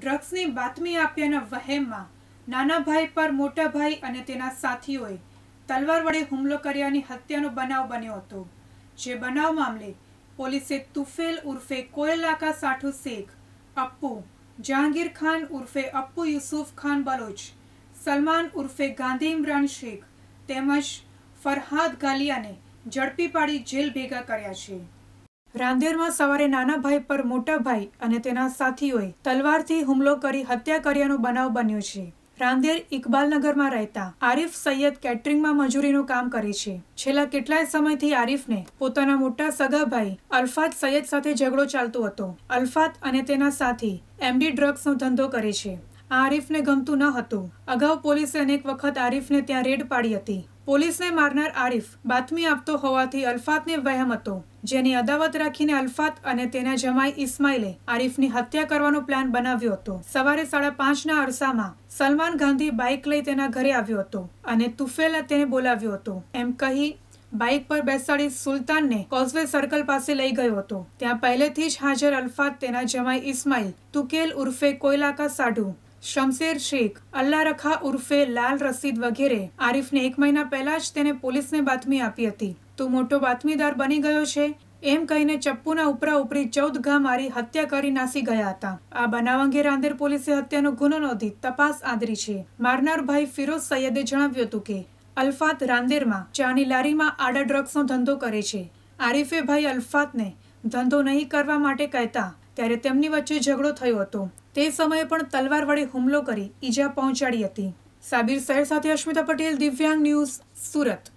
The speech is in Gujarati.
ડ્રગ્સની બાતમી આપ્યાના વહેમમાં નાના ભાઈ પર મોટા ભાઈ અને તેના સાથીઓએ તલવાર વડે હુમલો કર્યાની હત્યાનો બનાવ બન્યો હતો જે બનાવ મામલે પોલીસે તુફેલ ઉર્ફે કોયલાકા સાઠુ શેખ અપ્પુ જહાંગીર ખાન ઉર્ફે અપ્પુ યુસુફ ખાન બલોચ સલમાન ઉર્ફે ગાંધી ઇમરાન શેખ તેમજ ફરહાદ ગાલિયાને ઝડપી પાડી જેલ ભેગા કર્યા છે રાંદેરમાં સવારે નાના ભાઈ પર મોટા ભાઈ અને તેના સાથીઓએ તલવારથી હુમલો કરી હત્યા કર્યાનો બનાવ બન્યો છે રાંદેર ઇકબાલનગરમાં રહેતા આરિફ સૈયદ કેટરિંગમાં મજૂરીનું કામ કરે છે છેલ્લા કેટલાય સમયથી આરિફને પોતાના મોટા સગા ભાઈ અલ્ફાત સૈયદ સાથે ઝઘડો ચાલતો હતો અલ્ફાત અને તેના સાથી એમડી ડ્રગ્સનો ધંધો કરે છે આ આરિફને ગમતું ન હતું અગાઉ પોલીસે અનેક વખત આરિફને ત્યાં રેડ પાડી હતી પોલીસને મારનાર આરિફ બાતમી આપતો હોવાથી અલ્ફાતને વહેમ હતો જેની અદાવત રાખીને અલ્ફાત અને તેના જમાઈ ઇસ્માઇલે આરિફની હત્યા કરવાનો પ્લાન બનાવ્યો હતો સવારે સાડા પાંચના અરસામાં સલમાન ગાંધી બાઇક લઈ તેના ઘરે આવ્યો હતો અને તુફેલે તેને બોલાવ્યો હતો એમ કહી બાઇક પર બેસાડી સુલતાનને કોઝવે સર્કલ પાસે લઈ ગયો હતો ત્યાં પહેલેથી જ હાજર અલ્ફાત તેના જમાઈ ઇસ્માઇલ તુકેલ ઉર્ફે કોયલાકા સાઢુ શમશેર શેખ અલ્લા રખા ઉર્ફે લાલ રસીદ વગેરે આરિફને એક મહિના પહેલા જ તેને પોલીસને બાતમી આપી હતી તું મોટો બાતમીદાર બની ગયો છે એમ કહીને ચપ્પુના ઉપરા ઉપરી ચૌદ ઘા મારી હત્યા કરી નાસી ગયા હતા આ બનાવ અંગે રાંદેર પોલીસે હત્યાનો ગુનો નોંધી તપાસ આદરી છે મારનાર ભાઈ ફિરોઝ સૈયદે જણાવ્યું હતું કે અલ્ફાત રાંદેરમાં ચાની લારીમાં આડા ડ્રગ્સનો ધંધો કરે છે આરીફે ભાઈ અલ્ફાતને ધંધો નહીં કરવા માટે કહેતા ત્યારે તેમની વચ્ચે ઝઘડો થયો હતો તે સમયે પણ તલવાર વડે હુમલો કરી ઈજા પહોંચાડી હતી સાબિર શહેર સાથે અશ્મિતા પટેલ દિવ્યાંગ ન્યૂઝ સુરત